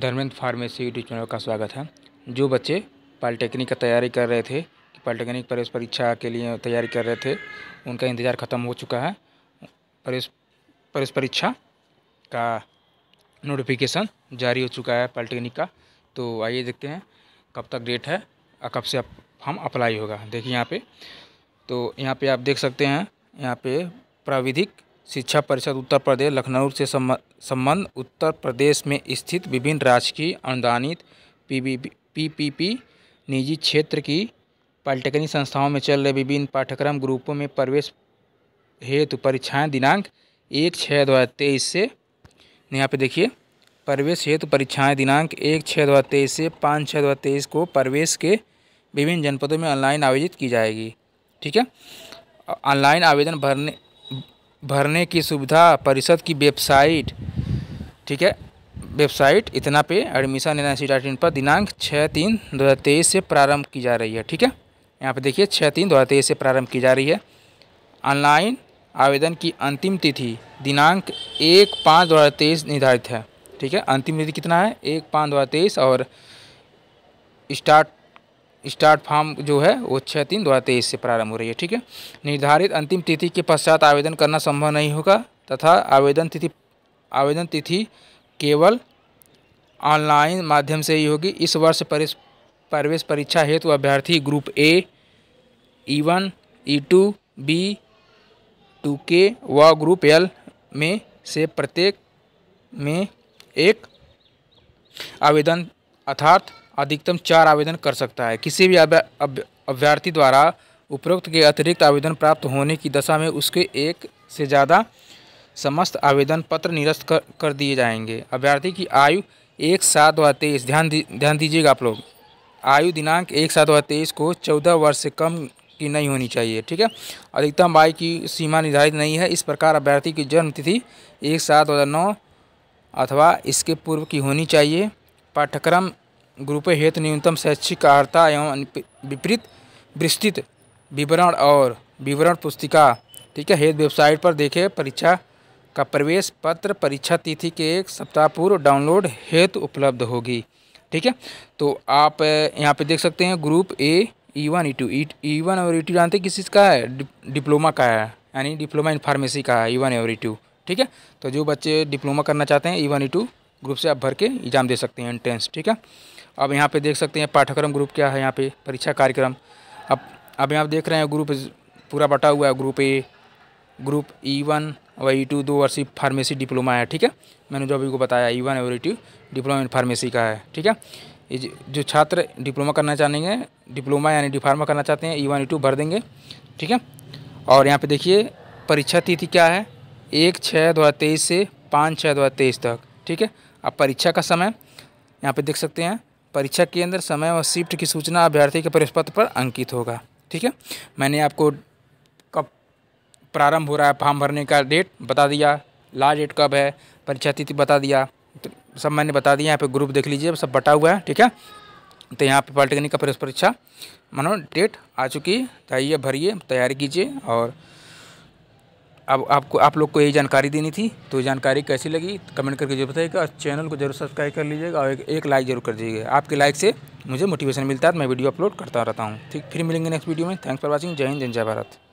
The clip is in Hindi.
धर्मेंद्र फार्मेसी यूट्यूब चैनल का स्वागत है जो बच्चे पॉलिटेक्निक का तैयारी कर रहे थे पॉलिटेक्निक प्रवेश परीक्षा के लिए तैयारी कर रहे थे उनका इंतज़ार ख़त्म हो चुका है प्रवेश प्रवेश परीक्षा का नोटिफिकेशन जारी हो चुका है पॉलिटेक्निक का तो आइए देखते हैं कब तक डेट है और कब से हम अप्लाई होगा देखिए यहाँ पर तो यहाँ पर आप देख सकते हैं यहाँ पर प्राविधिक शिक्षा परिषद उत्तर प्रदेश लखनऊ से संबंध उत्तर प्रदेश में स्थित विभिन्न राजकीय अनुदानित पी पी पी निजी क्षेत्र की पॉलिटेक्निक संस्थाओं में चल रहे विभिन्न पाठ्यक्रम ग्रुपों में प्रवेश हेतु परीक्षाएं दिनांक एक छः दो हज़ार तेईस से यहाँ पे देखिए प्रवेश हेतु परीक्षाएं दिनांक एक छः दो हज़ार तेईस से पाँच छः दो हज़ार तेईस को प्रवेश के विभिन्न जनपदों में ऑनलाइन आयोजित की जाएगी ठीक है ऑनलाइन आवेदन भरने भरने की सुविधा परिषद की वेबसाइट ठीक है वेबसाइट इतना पे एडमिशन एन आई सी पर दिनांक छः तीन दो हज़ार तेईस से प्रारंभ की जा रही है ठीक है यहाँ पे देखिए छः तीन दो हज़ार तेईस से प्रारंभ की जा रही है ऑनलाइन आवेदन की अंतिम तिथि दिनांक एक पाँच दो हज़ार तेईस निर्धारित है ठीक है अंतिम तिथि कितना है एक पाँच दो हज़ार तेईस और स्टार्ट स्टार्ट फॉर्म जो है वो छः तीन दो हज़ार तेईस से प्रारंभ हो रही है ठीक है निर्धारित अंतिम तिथि के पश्चात आवेदन करना संभव नहीं होगा तथा आवेदन तिथि आवेदन तिथि केवल ऑनलाइन माध्यम से ही होगी इस वर्ष प्रवेश परीक्षा हेतु अभ्यर्थी group A E one E two B two के व ग्रुप एल में से प्रत्येक में एक आवेदन अर्थात अधिकतम चार आवेदन कर सकता है किसी भी अभ्यर्थी द्वारा उपरोक्त के अतिरिक्त आवेदन प्राप्त होने की दशा में उसके एक से ज़्यादा समस्त आवेदन पत्र निरस्त कर, कर दिए जाएंगे अभ्यर्थी की आयु एक सात हज़ार तेईस ध्यान दी, ध्यान दीजिएगा आप लोग आयु दिनांक एक सात हज़ार तेईस को चौदह वर्ष से कम की नहीं होनी चाहिए ठीक है अधिकतम आय की सीमा निर्धारित नहीं है इस प्रकार अभ्यर्थी की जन्म तिथि एक सात दो हज़ार नौ अथवा इसके पूर्व की होनी चाहिए पाठ्यक्रम ग्रुप हेतु न्यूनतम शैक्षिक आर्ता एवं विपरीत विस्तृत विवरण और विवरण पुस्तिका ठीक है हेतु वेबसाइट पर देखें परीक्षा का प्रवेश पत्र परीक्षा तिथि के एक सप्ताह पूर्व डाउनलोड हेतु उपलब्ध होगी ठीक है तो आप यहाँ पे देख सकते हैं group A E one E two E one और ई e टू जानते हैं किस चीज़ का है डिप्लोमा का है यानी डिप्लोमा इन फार्मेसी का है ई e वन और ई e टू ठीक है तो जो बच्चे डिप्लोमा करना चाहते हैं E one E two group से आप भर के एग्ज़ाम दे सकते हैं एंट्रेंस ठीक है अब यहाँ पे देख सकते हैं पाठ्यक्रम ग्रुप क्या है यहाँ पे परीक्षा कार्यक्रम अब अब यहाँ देख रहे हैं ग्रुप पूरा बटा हुआ है group A group E e one और ई e टू दो वर्षीय फार्मेसी डिप्लोमा है ठीक है मैंने जो अभी को बताया ई e वन और E two diploma in pharmacy का है ठीक है जो छात्र डिप्लोमा करना चाहेंगे डिप्लोमा यानी डिफार्मा करना चाहते हैं ई वन ई टू भर देंगे ठीक है और यहाँ पर देखिए परीक्षा तिथि क्या है एक छः दो हज़ार तेईस से पाँच छः दो हज़ार तेईस तक ठीक है अब परीक्षा का समय यहाँ पे देख सकते हैं परीक्षा के अंदर समय और शिफ्ट की सूचना अभ्यर्थी के प्रवेश पत्र पर अंकित होगा ठीक है मैंने आपको कब प्रारंभ हो रहा है फॉर्म भरने का डेट बता दिया लास्ट डेट कब है परीक्षा तिथि बता दिया तो सब मैंने बता दिया यहाँ पे ग्रुप देख लीजिए सब बटा हुआ है ठीक है तो यहाँ पे पॉलिटेक्निक का प्रवेश परीक्षा मानो डेट आ चुकी है जाइए तो भरिए तैयारी कीजिए और अब आपको आप लोग को यही जानकारी देनी थी तो जानकारी कैसी लगी कमेंट करके जरूर बताइएगा और चैनल को जरूर सब्सक्राइब कर लीजिएगा और एक, एक लाइक जरूर कर दीजिएगा आपके लाइक से मुझे मोटिवेशन मिलता है तो मैं वीडियो अपलोड करता रहता हूँ ठीक फिर मिलेंगे नेक्स्ट वीडियो में थैंक्स फॉर वॉचिंग जय हिंद जय भारत